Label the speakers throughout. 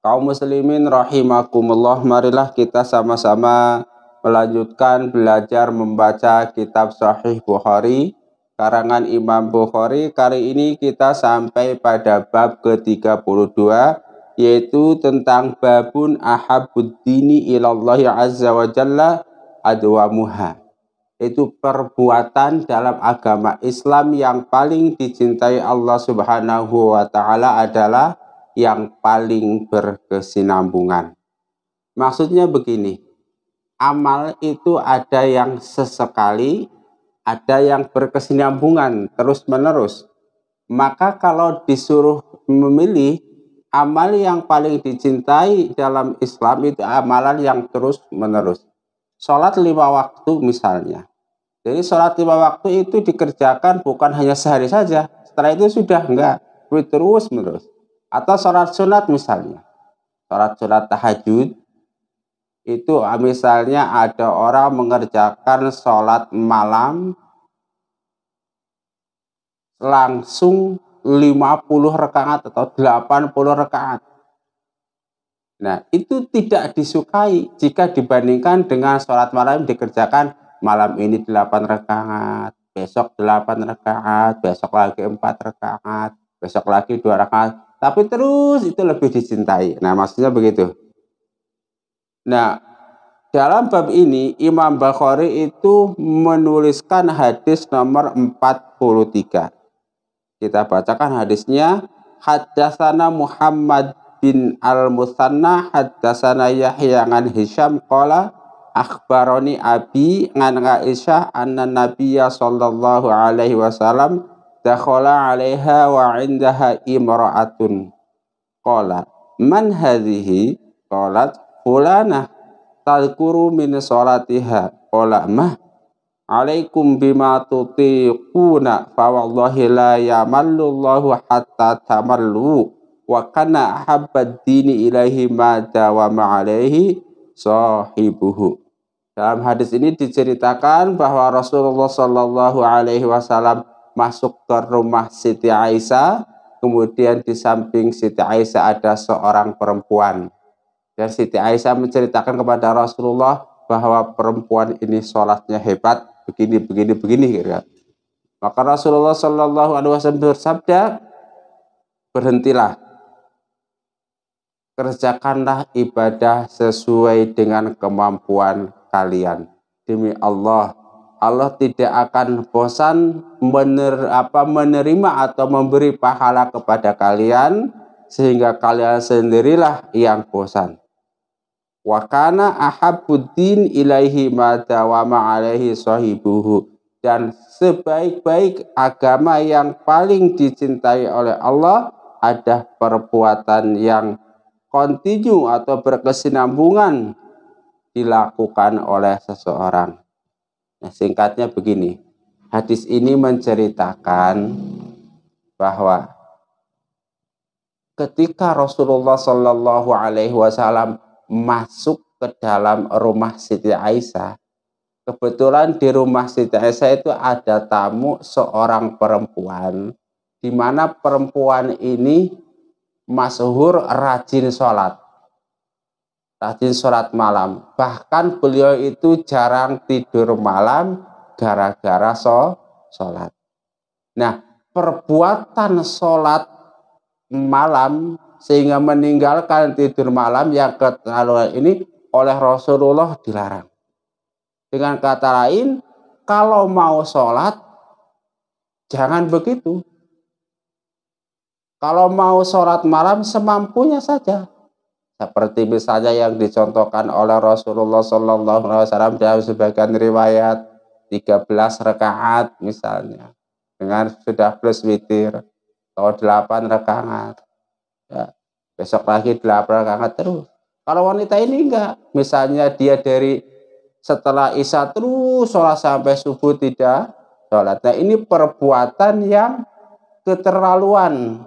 Speaker 1: Kaum muslimin rahimakumullah, marilah kita sama-sama melanjutkan belajar membaca kitab Sahih Bukhari karangan Imam Bukhari. Kali ini kita sampai pada bab ke-32 yaitu tentang babun ahabbuddini ilallahi azza wa jalla Itu perbuatan dalam agama Islam yang paling dicintai Allah Subhanahu wa taala adalah yang paling berkesinambungan. Maksudnya begini, amal itu ada yang sesekali, ada yang berkesinambungan terus-menerus. Maka kalau disuruh memilih amal yang paling dicintai dalam Islam itu amalan yang terus-menerus. Sholat lima waktu misalnya. Jadi sholat lima waktu itu dikerjakan bukan hanya sehari saja. Setelah itu sudah enggak, terus-menerus. Atau sholat sunat misalnya. Sholat-sholat tahajud. Itu ah, misalnya ada orang mengerjakan sholat malam langsung 50 rekaat atau 80 rekaat. Nah, itu tidak disukai jika dibandingkan dengan sholat malam dikerjakan malam ini 8 rekaat, besok 8 rekaat, besok lagi 4 rekaat, besok lagi dua rekaat tapi terus itu lebih dicintai. Nah, maksudnya begitu. Nah, dalam bab ini Imam Bukhari itu menuliskan hadis nomor 43. Kita bacakan hadisnya. Haddasana Muhammad bin Al-Musanna haddasana Yahya an Hisham qala akhbaroni abi ngan Aisyah anna Nabiya sallallahu alaihi wasallam dakhala 'alaiha wa 'indaha imra'atun. Qala, man hadhihi? Qalat, fulanah talkuru min salatiha. Qala, mah alaikum bima tutiquna fa wallahi la yamallullahu hatta tamallu wa kana habbad dini ilaihi ma dawama alaihi sahibuhu. Dalam hadis ini diceritakan bahwa Rasulullah Shallallahu Alaihi Wasallam masuk ke rumah Siti Aisyah, kemudian di samping Siti Aisyah ada seorang perempuan. Dan Siti Aisyah menceritakan kepada Rasulullah bahwa perempuan ini sholatnya hebat, begini, begini, begini. Kira. Gitu. Maka Rasulullah Shallallahu Alaihi Wasallam bersabda, berhentilah, kerjakanlah ibadah sesuai dengan kemampuan kalian. Demi Allah, Allah tidak akan bosan mener, apa, menerima atau memberi pahala kepada kalian sehingga kalian sendirilah yang bosan. Wa kana ilaihi madawama alaihi sahibuhu dan sebaik-baik agama yang paling dicintai oleh Allah ada perbuatan yang kontinu atau berkesinambungan dilakukan oleh seseorang. Nah, singkatnya begini. Hadis ini menceritakan bahwa ketika Rasulullah Shallallahu Alaihi Wasallam masuk ke dalam rumah Siti Aisyah, kebetulan di rumah Siti Aisyah itu ada tamu seorang perempuan, di mana perempuan ini masyhur rajin sholat rajin sholat malam. Bahkan beliau itu jarang tidur malam gara-gara so, sholat. Nah, perbuatan sholat malam sehingga meninggalkan tidur malam yang ketahuan ini oleh Rasulullah dilarang. Dengan kata lain, kalau mau sholat, jangan begitu. Kalau mau sholat malam, semampunya saja seperti misalnya yang dicontohkan oleh Rasulullah Shallallahu Alaihi Wasallam dalam sebagian riwayat 13 rekaat misalnya dengan sudah plus witir atau 8 rekaat ya, besok lagi 8 rekaat terus kalau wanita ini enggak misalnya dia dari setelah isya terus sholat sampai subuh tidak sholat nah ini perbuatan yang keterlaluan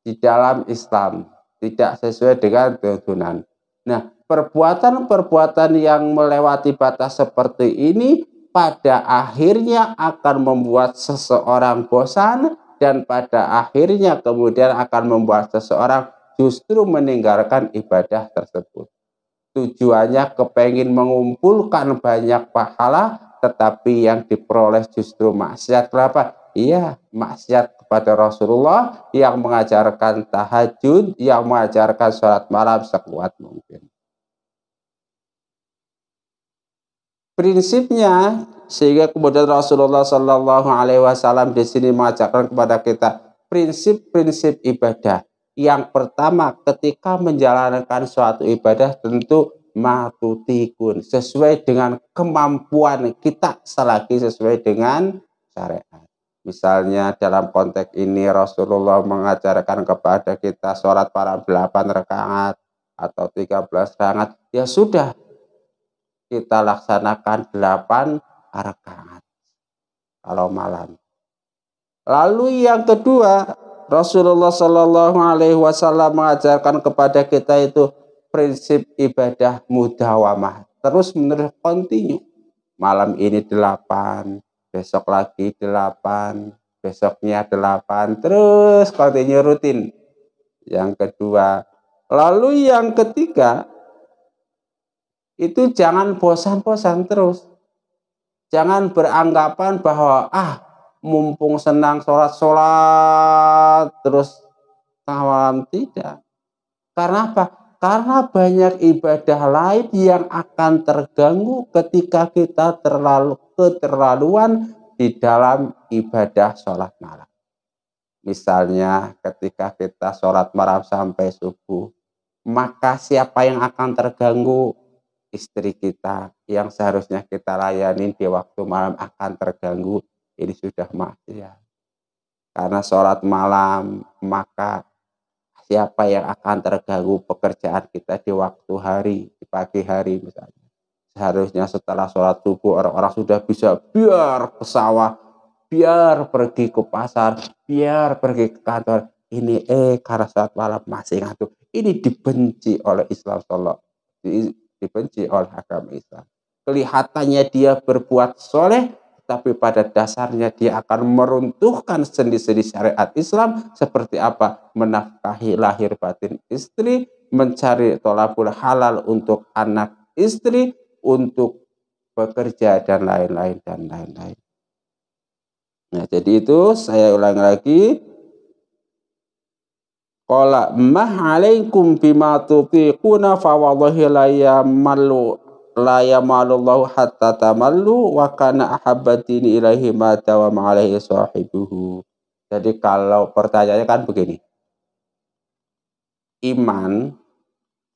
Speaker 1: di dalam Islam tidak sesuai dengan tuntunan. Nah, perbuatan-perbuatan yang melewati batas seperti ini pada akhirnya akan membuat seseorang bosan dan pada akhirnya kemudian akan membuat seseorang justru meninggalkan ibadah tersebut. Tujuannya kepengen mengumpulkan banyak pahala, tetapi yang diperoleh justru maksiat. Kenapa? Iya, maksiat pada Rasulullah yang mengajarkan tahajud, yang mengajarkan sholat malam sekuat mungkin. Prinsipnya sehingga kemudian Rasulullah Shallallahu Alaihi Wasallam di sini mengajarkan kepada kita prinsip-prinsip ibadah. Yang pertama, ketika menjalankan suatu ibadah tentu matutikun sesuai dengan kemampuan kita selagi sesuai dengan syariat. Misalnya dalam konteks ini Rasulullah mengajarkan kepada kita sholat para 8 rekangat atau 13 rakaat, ya sudah kita laksanakan delapan rekangat kalau malam. Lalu yang kedua, Rasulullah Shallallahu Alaihi Wasallam mengajarkan kepada kita itu prinsip ibadah mudawamah terus menerus kontinu. Malam ini delapan, besok lagi delapan besoknya delapan terus kontinu rutin. Yang kedua, lalu yang ketiga itu jangan bosan-bosan terus. Jangan beranggapan bahwa ah mumpung senang sholat-sholat terus tengah malam tidak. Karena apa? Karena banyak ibadah lain yang akan terganggu ketika kita terlalu keterlaluan di dalam ibadah sholat malam. Misalnya ketika kita sholat malam sampai subuh, maka siapa yang akan terganggu? Istri kita yang seharusnya kita layani di waktu malam akan terganggu. Ini sudah maksiat. Karena sholat malam, maka siapa yang akan terganggu pekerjaan kita di waktu hari, di pagi hari misalnya. Seharusnya setelah sholat subuh orang-orang sudah bisa biar ke sawah, biar pergi ke pasar, biar pergi ke kantor. Ini eh karena saat malam masih ngantuk. Ini dibenci oleh Islam Solo, dibenci oleh agama Islam. Kelihatannya dia berbuat soleh, tapi pada dasarnya dia akan meruntuhkan sendi-sendi syariat Islam seperti apa menafkahi lahir batin istri, mencari tolapul halal untuk anak istri, untuk bekerja dan lain-lain dan lain-lain. Nah, jadi itu saya ulang lagi. Qala mah alaikum bima tutiquna fa wallahi la la yamalullahu hatta tamallu wa kana ahabbatini ilaihi ma tawama alaihi sahibuhu. Jadi kalau pertanyaannya kan begini. Iman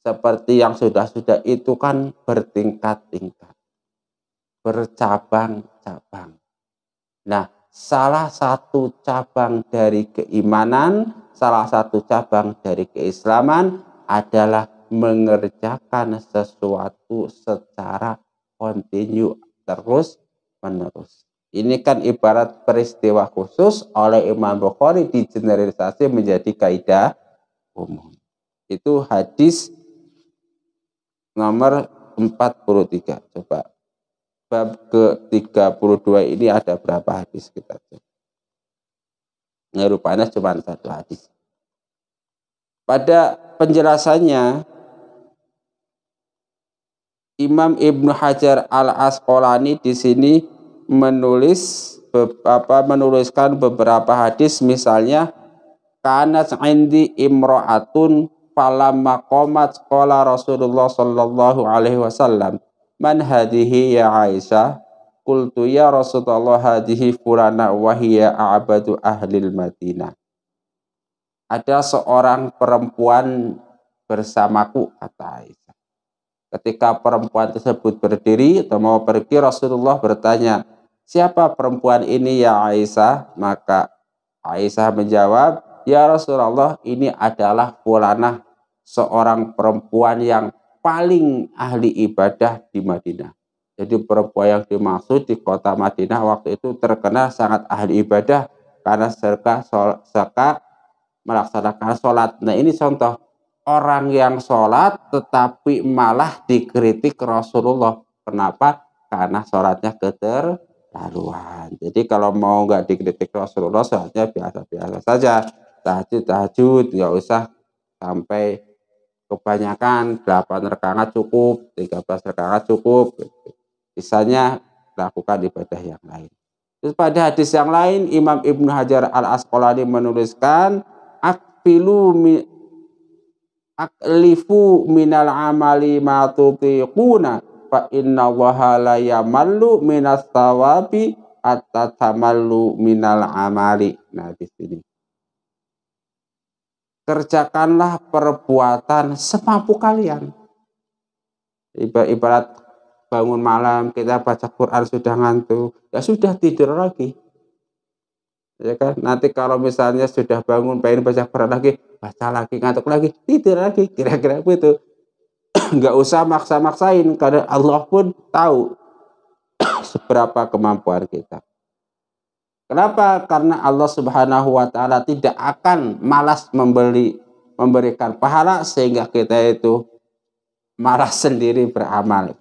Speaker 1: seperti yang sudah-sudah itu kan bertingkat-tingkat. Bercabang-cabang. Nah, salah satu cabang dari keimanan, salah satu cabang dari keislaman adalah mengerjakan sesuatu secara kontinu terus menerus. Ini kan ibarat peristiwa khusus oleh Imam Bukhari digeneralisasi menjadi kaidah umum. Itu hadis nomor 43. Coba bab ke-32 ini ada berapa hadis kita cek. cuma satu hadis. Pada penjelasannya Imam Ibnu Hajar Al Asqalani di sini menulis apa menuliskan beberapa hadis misalnya kanat indi imro'atun falamma maqamat qala Rasulullah sallallahu alaihi wasallam man hadhihi ya Aisyah qultu ya Rasulullah hadhihi furana wa hiya a'badu ahli Madinah ada seorang perempuan bersamaku kata Aisyah Ketika perempuan tersebut berdiri atau mau pergi, Rasulullah bertanya, siapa perempuan ini ya Aisyah? Maka Aisyah menjawab, ya Rasulullah ini adalah fulanah seorang perempuan yang paling ahli ibadah di Madinah. Jadi perempuan yang dimaksud di kota Madinah waktu itu terkena sangat ahli ibadah karena serka, sol, serka melaksanakan sholat. Nah ini contoh orang yang sholat tetapi malah dikritik Rasulullah. Kenapa? Karena sholatnya keterlaluan. Jadi kalau mau nggak dikritik Rasulullah, sholatnya biasa-biasa saja. Tahajud-tahajud, nggak usah sampai kebanyakan 8 rekangat cukup, 13 rakaat cukup. Sisanya lakukan ibadah yang lain. Terus pada hadis yang lain Imam Ibnu Hajar Al Asqalani menuliskan akfilu aklifu minal amali ma tutiquna fa inna allaha la yamallu minas tawabi atta tamallu minal amali nah di sini kerjakanlah perbuatan semampu kalian ibarat bangun malam kita baca Quran sudah ngantuk ya sudah tidur lagi ya kan nanti kalau misalnya sudah bangun pengen baca Quran lagi baca lagi ngantuk lagi tidur lagi kira-kira begitu nggak usah maksa-maksain karena Allah pun tahu seberapa kemampuan kita kenapa karena Allah Subhanahu Wa Taala tidak akan malas membeli memberikan pahala sehingga kita itu malas sendiri beramal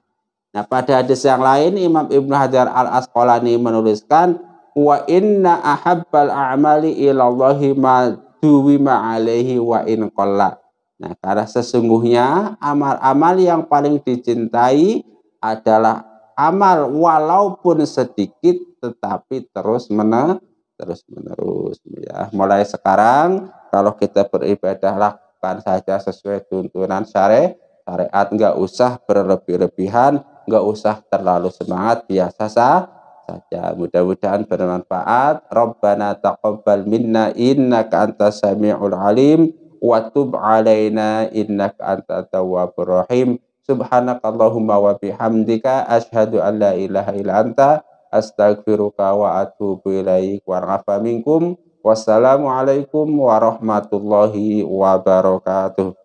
Speaker 1: nah pada hadis yang lain Imam Ibnu Hajar Al Asqalani menuliskan wa inna ahabbal a'mali ilallahi ma duwi ma'alehi wa in kola. Nah, karena sesungguhnya amal-amal yang paling dicintai adalah amal walaupun sedikit tetapi terus menerus terus menerus ya. Mulai sekarang kalau kita beribadah lakukan saja sesuai tuntunan syare, syariat enggak usah berlebih-lebihan enggak usah terlalu semangat biasa saja saja. Mudah-mudahan bermanfaat. Rabbana taqabbal minna innaka antas samiul alim wa tub alaina innaka antat tawwabur rahim. Subhanakallahumma wa bihamdika asyhadu an la ilaha illa anta astaghfiruka wa atubu ilaik wa minkum. Wassalamualaikum warahmatullahi wabarakatuh.